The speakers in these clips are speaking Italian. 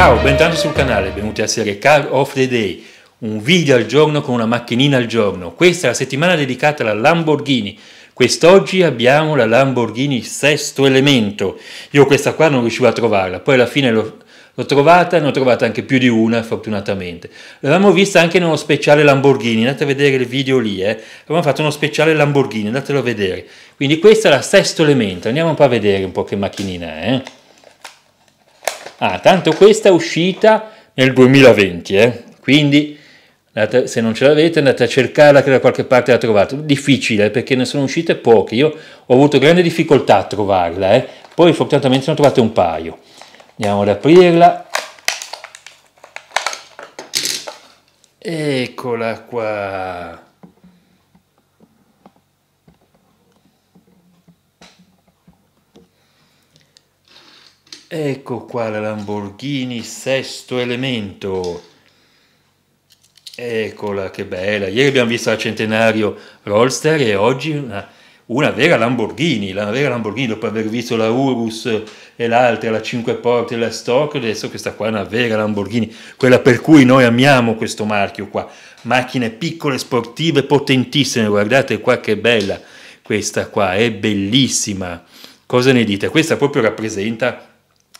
Ciao, bentornati sul canale, benvenuti a serie Car of the Day, un video al giorno con una macchinina al giorno. Questa è la settimana dedicata alla Lamborghini. Quest'oggi abbiamo la Lamborghini Sesto Elemento. Io questa qua non riuscivo a trovarla, poi alla fine l'ho l'ho trovata ne ho trovata anche più di una fortunatamente. L'avevamo vista anche nello speciale Lamborghini, andate a vedere il video lì, eh? Abbiamo fatto uno speciale Lamborghini, andatelo a vedere. Quindi questa è la sesto elemento, andiamo un po' a vedere un po' che macchinina è. Eh? Ah, tanto questa è uscita nel 2020, eh? quindi andate, se non ce l'avete andate a cercarla che da qualche parte la trovate. Difficile eh, perché ne sono uscite poche, io ho avuto grande difficoltà a trovarla, eh? poi fortunatamente ne ho trovate un paio. Andiamo ad aprirla. Eccola qua. Ecco qua la Lamborghini sesto elemento. Eccola, che bella. Ieri abbiamo visto la centenario Rollster e oggi una, una, vera Lamborghini. La vera Lamborghini, dopo aver visto la Urus e l'altra, la 5 porte e la Stock, adesso questa qua è una vera Lamborghini. Quella per cui noi amiamo questo marchio qua. Macchine piccole, sportive, potentissime. Guardate qua che bella questa qua, è bellissima. Cosa ne dite? Questa proprio rappresenta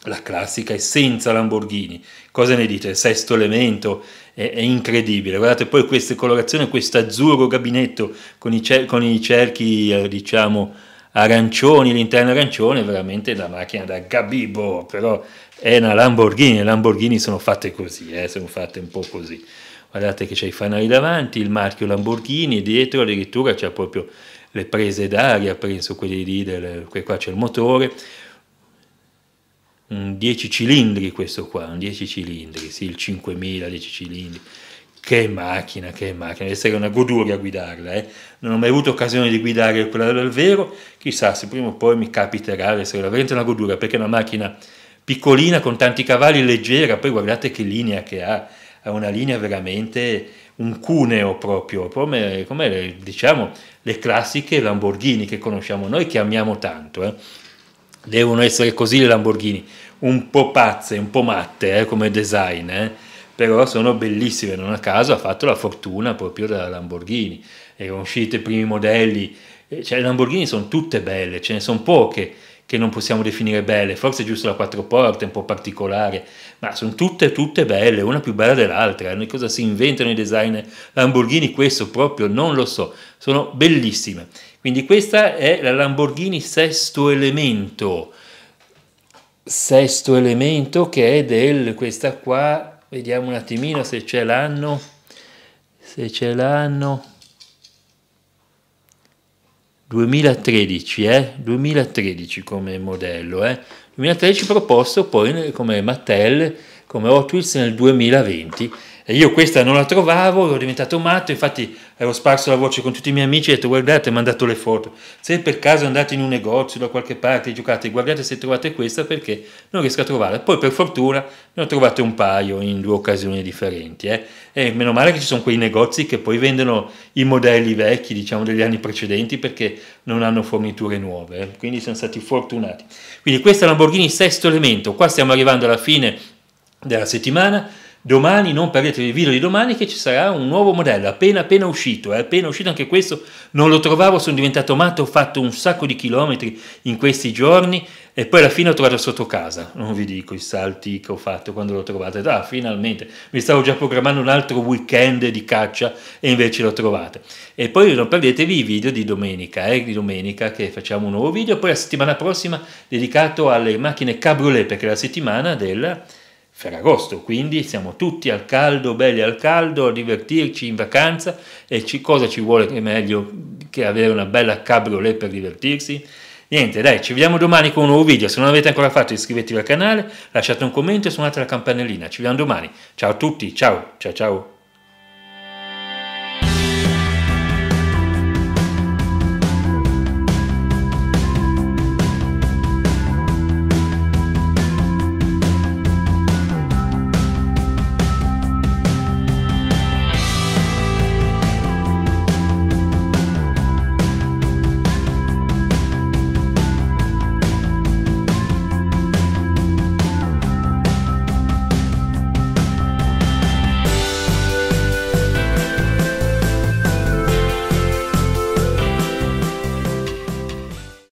la classica è senza Lamborghini. Cosa ne dite? Il Sesto elemento è, è incredibile. Guardate poi queste colorazioni, questo azzurro gabinetto con i, cer con i cerchi, eh, diciamo, arancioni, l'interno arancione, è veramente la macchina da Gabibo, però è una Lamborghini, le Lamborghini sono fatte così, eh, sono fatte un po' così. Guardate che c'è i fanali davanti, il marchio Lamborghini, e dietro addirittura c'è proprio le prese d'aria, penso quelli lì, del, qua c'è il motore, un 10 cilindri questo qua, un 10 cilindri, sì, il 5000, 10 cilindri. Che macchina, che macchina, deve essere una goduria guidarla, eh. Non ho mai avuto occasione di guidare quella del vero, chissà se prima o poi mi capiterà di essere veramente una goduria, perché è una macchina piccolina con tanti cavalli, leggera, poi guardate che linea che ha, ha una linea veramente un cuneo proprio, come, come diciamo le classiche Lamborghini che conosciamo noi, che amiamo tanto, eh devono essere così le Lamborghini, un po' pazze, un po' matte eh, come design, eh? però sono bellissime, non a caso ha fatto la fortuna proprio della Lamborghini, erano usciti i primi modelli, eh, cioè le Lamborghini sono tutte belle, ce ne sono poche che non possiamo definire belle, forse giusto la quattro porte, un po' particolare, ma sono tutte tutte belle, una più bella dell'altra, Noi cosa si inventano i design Lamborghini, questo proprio non lo so, sono bellissime. Quindi questa è la Lamborghini sesto elemento, sesto elemento che è del, questa qua, vediamo un attimino se ce l'hanno, se ce l'hanno, 2013, eh? 2013 come modello, eh? 2013 proposto poi come Mattel, come Hot Wheels nel 2020. E io questa non la trovavo, ero diventato matto, infatti ero sparso la voce con tutti i miei amici e ho detto guardate, mi hanno dato le foto. Se per caso andate in un negozio da qualche parte e giocate, guardate se trovate questa perché non riesco a trovarla. Poi per fortuna ne ho trovate un paio in due occasioni differenti. Eh. E meno male che ci sono quei negozi che poi vendono i modelli vecchi, diciamo degli anni precedenti, perché non hanno forniture nuove. Eh. Quindi sono stati fortunati. Quindi questa è Lamborghini sesto elemento. Qua stiamo arrivando alla fine della settimana domani non perdetevi il video di domani che ci sarà un nuovo modello appena appena uscito, è eh, appena uscito anche questo, non lo trovavo, sono diventato matto, ho fatto un sacco di chilometri in questi giorni e poi alla fine ho trovato sotto casa, non vi dico i salti che ho fatto quando l'ho trovato, ah finalmente, mi stavo già programmando un altro weekend di caccia e invece l'ho trovata. E poi non perdetevi i video di domenica, eh, di domenica che facciamo un nuovo video, poi la settimana prossima dedicato alle macchine cabriolet perché è la settimana della Ferragosto, quindi siamo tutti al caldo, belli al caldo, a divertirci in vacanza e ci, cosa ci vuole che meglio che avere una bella cabriolet per divertirsi? Niente, dai, ci vediamo domani con un nuovo video, se non l'avete ancora fatto iscrivetevi al canale, lasciate un commento e suonate la campanellina, ci vediamo domani, ciao a tutti, ciao, ciao ciao.